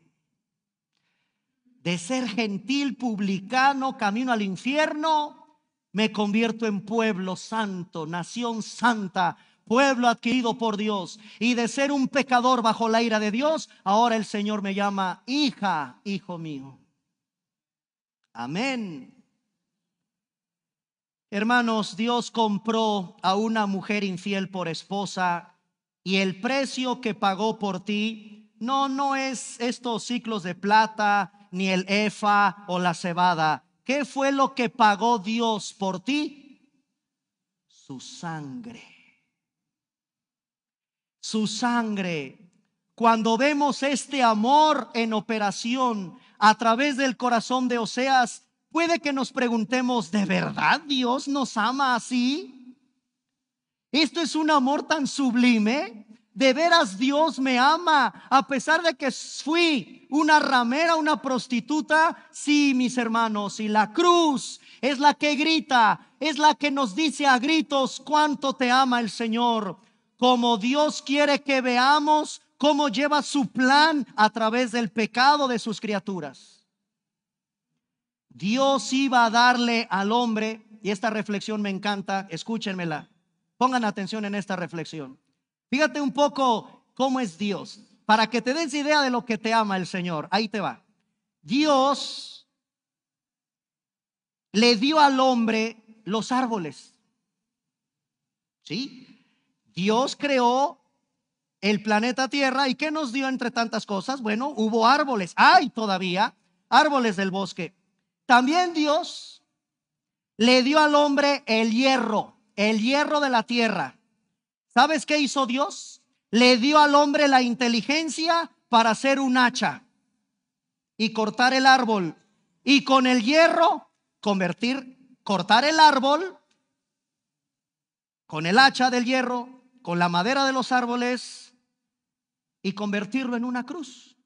De ser gentil publicano, camino al infierno, me convierto en pueblo santo, nación santa, pueblo adquirido por Dios, y de ser un pecador bajo la ira de Dios, ahora el Señor me llama hija, hijo mío. Amén. Hermanos, Dios compró a una mujer infiel por esposa y el precio que pagó por ti no, no es estos ciclos de plata, ni el efa o la cebada. ¿Qué fue lo que pagó Dios por ti? Su sangre. Su sangre. Cuando vemos este amor en operación a través del corazón de Oseas, Puede que nos preguntemos, ¿de verdad Dios nos ama así? Esto es un amor tan sublime. De veras Dios me ama, a pesar de que fui una ramera, una prostituta. Sí, mis hermanos, y la cruz es la que grita, es la que nos dice a gritos cuánto te ama el Señor. Como Dios quiere que veamos cómo lleva su plan a través del pecado de sus criaturas. Dios iba a darle al hombre, y esta reflexión me encanta, escúchenmela, pongan atención en esta reflexión. Fíjate un poco cómo es Dios, para que te des idea de lo que te ama el Señor. Ahí te va. Dios le dio al hombre los árboles. ¿Sí? Dios creó el planeta Tierra y ¿qué nos dio entre tantas cosas? Bueno, hubo árboles, hay todavía árboles del bosque. También Dios le dio al hombre el hierro, el hierro de la tierra. ¿Sabes qué hizo Dios? Le dio al hombre la inteligencia para hacer un hacha y cortar el árbol. Y con el hierro convertir, cortar el árbol con el hacha del hierro, con la madera de los árboles y convertirlo en una cruz.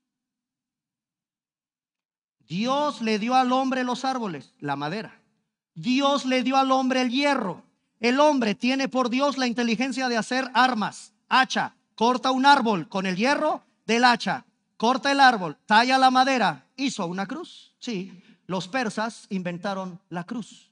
Dios le dio al hombre los árboles, la madera. Dios le dio al hombre el hierro. El hombre tiene por Dios la inteligencia de hacer armas, hacha. Corta un árbol con el hierro del hacha. Corta el árbol, talla la madera. Hizo una cruz. Sí, los persas inventaron la cruz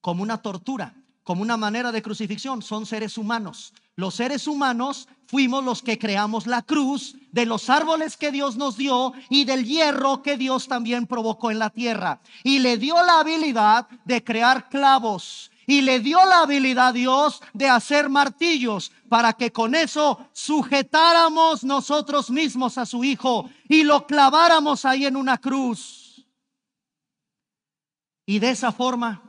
como una tortura, como una manera de crucifixión. Son seres humanos los seres humanos fuimos los que creamos la cruz de los árboles que Dios nos dio y del hierro que Dios también provocó en la tierra. Y le dio la habilidad de crear clavos. Y le dio la habilidad a Dios de hacer martillos para que con eso sujetáramos nosotros mismos a su Hijo y lo claváramos ahí en una cruz. Y de esa forma,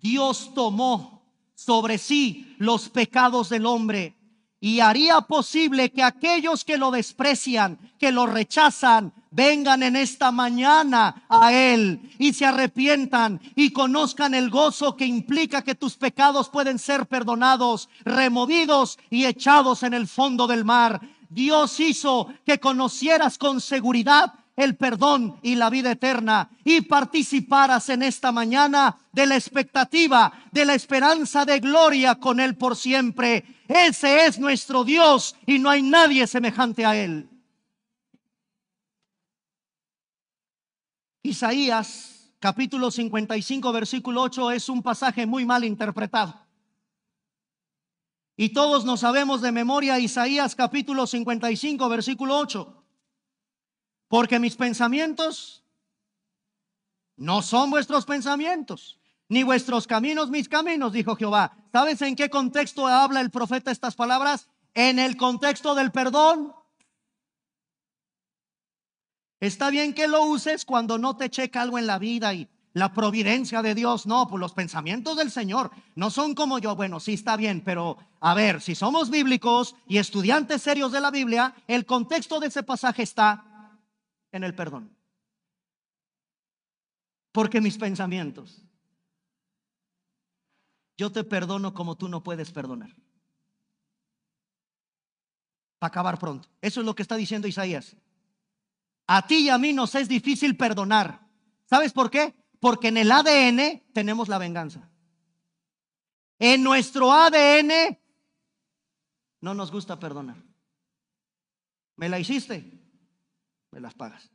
Dios tomó sobre sí los pecados del hombre y haría posible que aquellos que lo desprecian, que lo rechazan, vengan en esta mañana a Él y se arrepientan y conozcan el gozo que implica que tus pecados pueden ser perdonados, removidos y echados en el fondo del mar. Dios hizo que conocieras con seguridad el perdón y la vida eterna y participarás en esta mañana de la expectativa, de la esperanza de gloria con Él por siempre. Ese es nuestro Dios y no hay nadie semejante a Él. Isaías capítulo 55 versículo 8 es un pasaje muy mal interpretado. Y todos nos sabemos de memoria Isaías capítulo 55 versículo 8. Porque mis pensamientos no son vuestros pensamientos, ni vuestros caminos mis caminos, dijo Jehová. ¿Sabes en qué contexto habla el profeta estas palabras? En el contexto del perdón. Está bien que lo uses cuando no te checa algo en la vida y la providencia de Dios. No, pues los pensamientos del Señor no son como yo. Bueno, sí está bien, pero a ver, si somos bíblicos y estudiantes serios de la Biblia, el contexto de ese pasaje está en el perdón. Porque mis pensamientos, yo te perdono como tú no puedes perdonar. Para acabar pronto. Eso es lo que está diciendo Isaías. A ti y a mí nos es difícil perdonar. ¿Sabes por qué? Porque en el ADN tenemos la venganza. En nuestro ADN no nos gusta perdonar. Me la hiciste, me las pagas.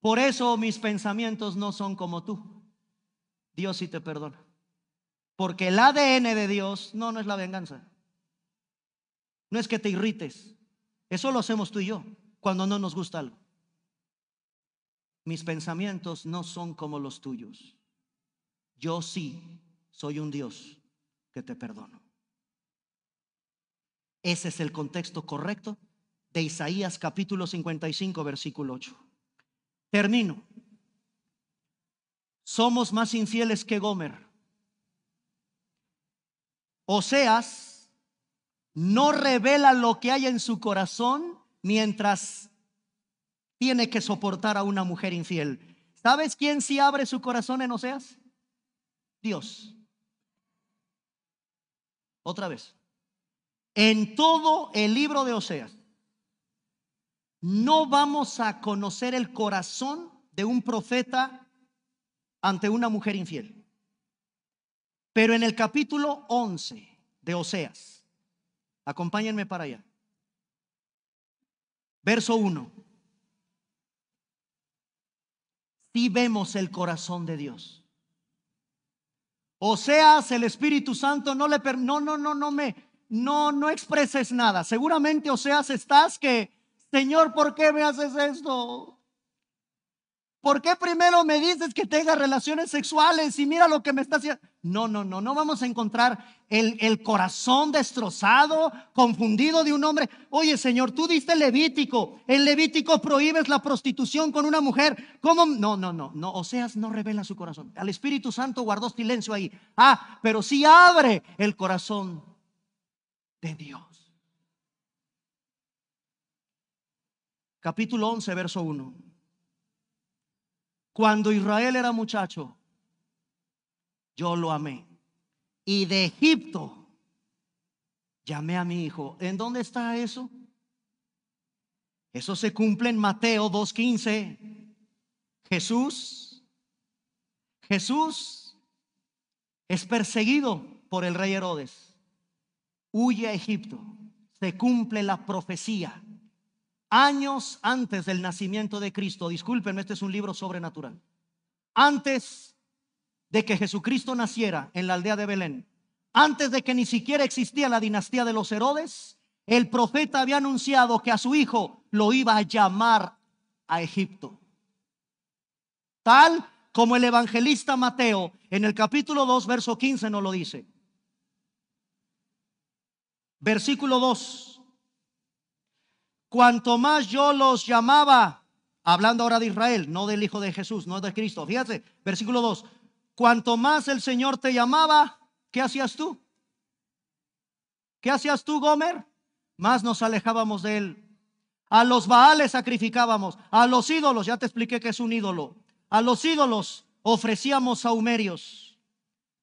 Por eso mis pensamientos no son como tú. Dios sí te perdona. Porque el ADN de Dios no, no es la venganza. No es que te irrites. Eso lo hacemos tú y yo cuando no nos gusta algo. Mis pensamientos no son como los tuyos. Yo sí soy un Dios que te perdono. Ese es el contexto correcto de Isaías capítulo 55, versículo 8. Termino. Somos más infieles que Gomer. Oseas no revela lo que hay en su corazón mientras tiene que soportar a una mujer infiel. ¿Sabes quién sí abre su corazón en Oseas? Dios. Otra vez. En todo el libro de Oseas, no vamos a conocer el corazón de un profeta ante una mujer infiel. Pero en el capítulo 11 de Oseas, acompáñenme para allá. Verso 1. Si vemos el corazón de Dios. Oseas, el Espíritu Santo no le no no no no me no no expreses nada. Seguramente Oseas estás que Señor, ¿por qué me haces esto? ¿Por qué primero me dices que tenga relaciones sexuales y mira lo que me está haciendo? No, no, no, no vamos a encontrar el, el corazón destrozado, confundido de un hombre. Oye, Señor, tú diste Levítico. En Levítico prohíbes la prostitución con una mujer. ¿Cómo? No, no, no, no. Oseas no revela su corazón. Al Espíritu Santo guardó silencio ahí. Ah, pero sí abre el corazón de Dios. capítulo 11, verso 1. Cuando Israel era muchacho, yo lo amé. Y de Egipto llamé a mi hijo. ¿En dónde está eso? Eso se cumple en Mateo 2.15. Jesús, Jesús es perseguido por el rey Herodes. Huye a Egipto. Se cumple la profecía años antes del nacimiento de Cristo, discúlpenme, este es un libro sobrenatural, antes de que Jesucristo naciera en la aldea de Belén, antes de que ni siquiera existía la dinastía de los Herodes, el profeta había anunciado que a su hijo lo iba a llamar a Egipto. Tal como el evangelista Mateo en el capítulo 2, verso 15 nos lo dice. Versículo 2 cuanto más yo los llamaba, hablando ahora de Israel, no del Hijo de Jesús, no de Cristo. Fíjate, versículo 2, cuanto más el Señor te llamaba, ¿qué hacías tú? ¿Qué hacías tú, Gomer? Más nos alejábamos de él. A los Baales sacrificábamos, a los ídolos, ya te expliqué que es un ídolo, a los ídolos ofrecíamos saumerios.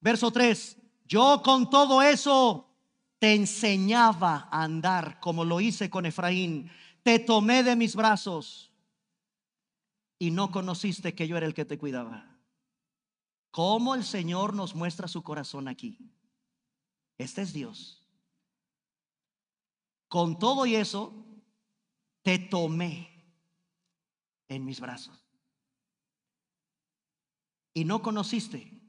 Verso 3, yo con todo eso te enseñaba a andar como lo hice con Efraín. Te tomé de mis brazos y no conociste que yo era el que te cuidaba. ¿Cómo el Señor nos muestra su corazón aquí? Este es Dios. Con todo y eso, te tomé en mis brazos. Y no conociste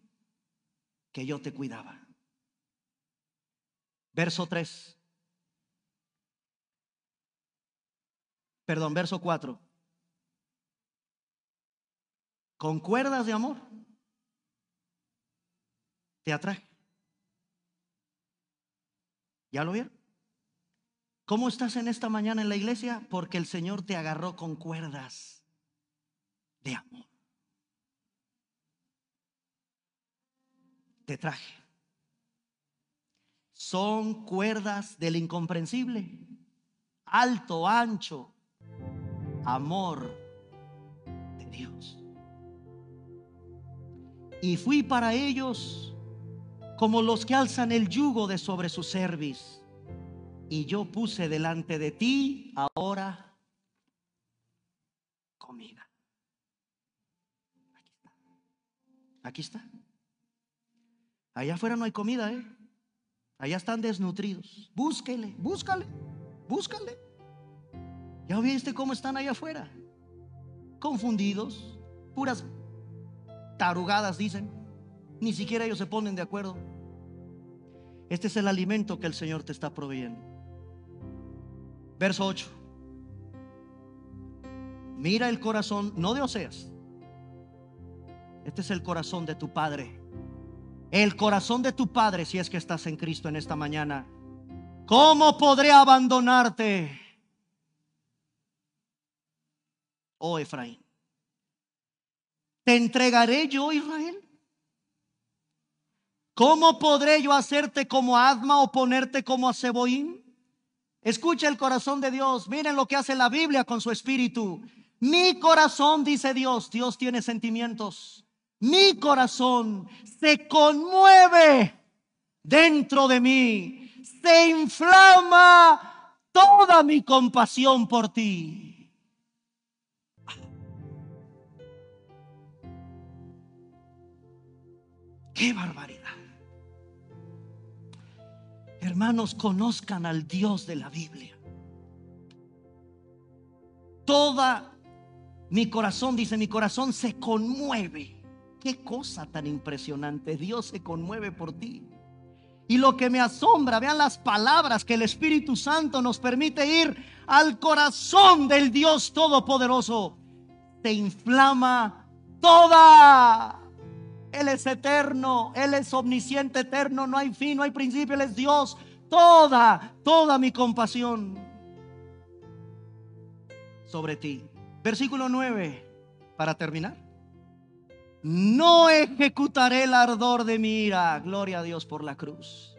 que yo te cuidaba. Verso 3. Perdón, verso 4. Con cuerdas de amor te atrae. ¿Ya lo vieron? ¿Cómo estás en esta mañana en la iglesia? Porque el Señor te agarró con cuerdas de amor. Te traje son cuerdas del incomprensible. Alto, ancho, amor de Dios. Y fui para ellos como los que alzan el yugo de sobre su cerviz. Y yo puse delante de ti ahora comida. Aquí está. Aquí está. Allá afuera no hay comida, ¿eh? Allá están desnutridos. Búsquele, búscale, búscale. ¿Ya viste cómo están allá afuera? Confundidos, puras tarugadas dicen. Ni siquiera ellos se ponen de acuerdo. Este es el alimento que el Señor te está proveyendo. Verso 8. Mira el corazón, no de Oseas. Este es el corazón de tu Padre el corazón de tu Padre si es que estás en Cristo en esta mañana. ¿Cómo podré abandonarte? Oh Efraín, ¿te entregaré yo, Israel? ¿Cómo podré yo hacerte como Adma o ponerte como a Escucha el corazón de Dios. Miren lo que hace la Biblia con su espíritu. Mi corazón, dice Dios, Dios tiene sentimientos mi corazón se conmueve dentro de mí, se inflama toda mi compasión por ti. ¡Qué barbaridad! Hermanos, conozcan al Dios de la Biblia. Toda mi corazón, dice, mi corazón se conmueve qué cosa tan impresionante. Dios se conmueve por ti. Y lo que me asombra, vean las palabras que el Espíritu Santo nos permite ir al corazón del Dios Todopoderoso. Te inflama toda. Él es eterno, Él es omnisciente, eterno, no hay fin, no hay principio, Él es Dios. Toda, toda mi compasión sobre ti. Versículo 9, para terminar. No ejecutaré el ardor de mi ira, gloria a Dios por la cruz.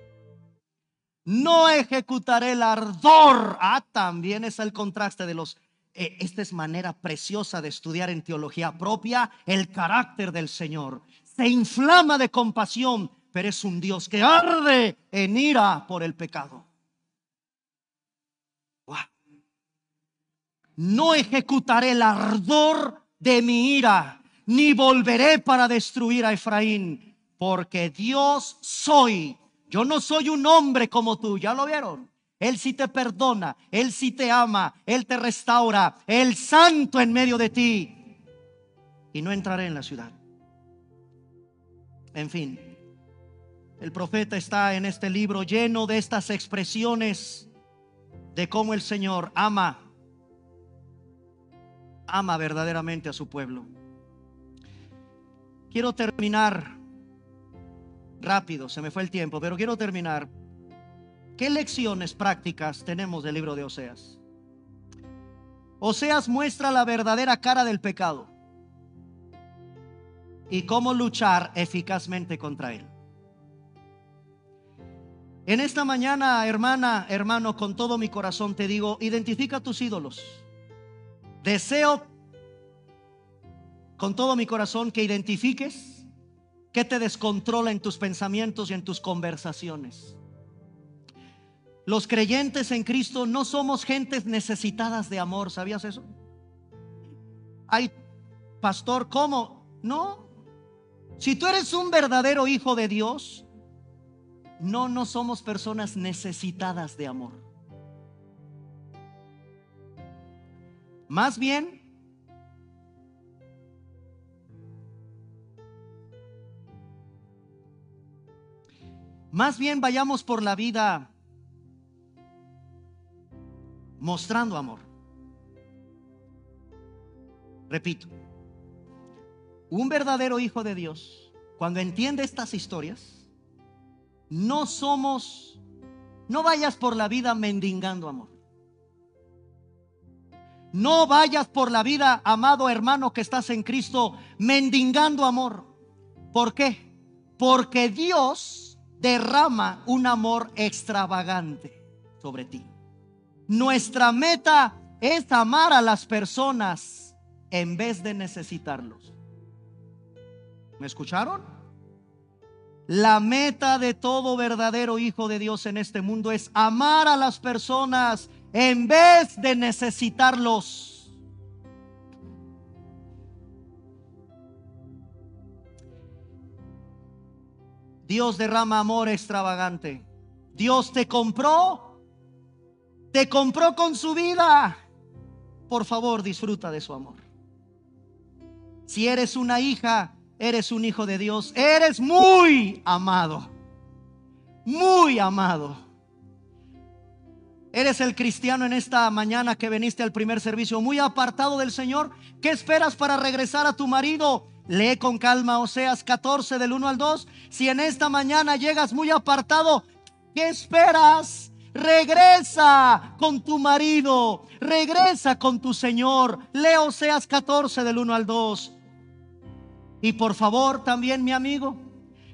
No ejecutaré el ardor. Ah, también es el contraste de los... Eh, esta es manera preciosa de estudiar en teología propia el carácter del Señor. Se inflama de compasión, pero es un Dios que arde en ira por el pecado. No ejecutaré el ardor de mi ira ni volveré para destruir a Efraín, porque Dios soy. Yo no soy un hombre como tú, ya lo vieron. Él si te perdona, Él si te ama, Él te restaura, el santo en medio de ti. Y no entraré en la ciudad. En fin, el profeta está en este libro lleno de estas expresiones de cómo el Señor ama, ama verdaderamente a su pueblo. Quiero terminar rápido, se me fue el tiempo, pero quiero terminar. ¿Qué lecciones prácticas tenemos del libro de Oseas? Oseas muestra la verdadera cara del pecado y cómo luchar eficazmente contra él. En esta mañana, hermana, hermano, con todo mi corazón te digo, identifica tus ídolos. Deseo con todo mi corazón que identifiques qué te descontrola en tus pensamientos y en tus conversaciones. Los creyentes en Cristo no somos gentes necesitadas de amor, ¿sabías eso? Hay pastor, ¿cómo? No. Si tú eres un verdadero hijo de Dios, no, no somos personas necesitadas de amor. Más bien, Más bien vayamos por la vida mostrando amor. Repito, un verdadero hijo de Dios, cuando entiende estas historias, no somos, no vayas por la vida mendigando amor. No vayas por la vida, amado hermano que estás en Cristo, mendigando amor. ¿Por qué? Porque Dios derrama un amor extravagante sobre ti. Nuestra meta es amar a las personas en vez de necesitarlos. ¿Me escucharon? La meta de todo verdadero hijo de Dios en este mundo es amar a las personas en vez de necesitarlos. Dios derrama amor extravagante. Dios te compró, te compró con su vida. Por favor, disfruta de su amor. Si eres una hija, eres un hijo de Dios, eres muy amado, muy amado. Eres el cristiano en esta mañana que viniste al primer servicio, muy apartado del Señor. ¿Qué esperas para regresar a tu marido? Lee con calma Oseas 14 del 1 al 2. Si en esta mañana llegas muy apartado, ¿qué esperas? Regresa con tu marido, regresa con tu Señor. Lee Oseas 14 del 1 al 2. Y por favor también, mi amigo,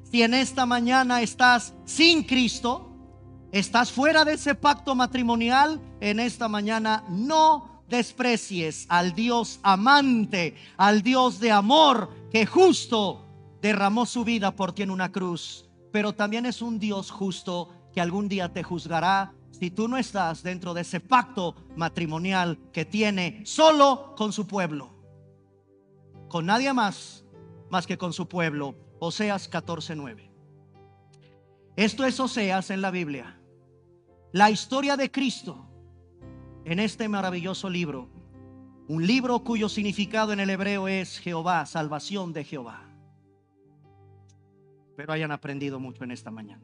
si en esta mañana estás sin Cristo, estás fuera de ese pacto matrimonial, en esta mañana no desprecies al Dios amante, al Dios de amor, que justo derramó su vida por ti en una cruz, pero también es un Dios justo que algún día te juzgará si tú no estás dentro de ese pacto matrimonial que tiene solo con su pueblo, con nadie más más que con su pueblo. Oseas 14:9. Esto es Oseas en la Biblia. La historia de Cristo en este maravilloso libro, un libro cuyo significado en el hebreo es Jehová, salvación de Jehová. Pero hayan aprendido mucho en esta mañana.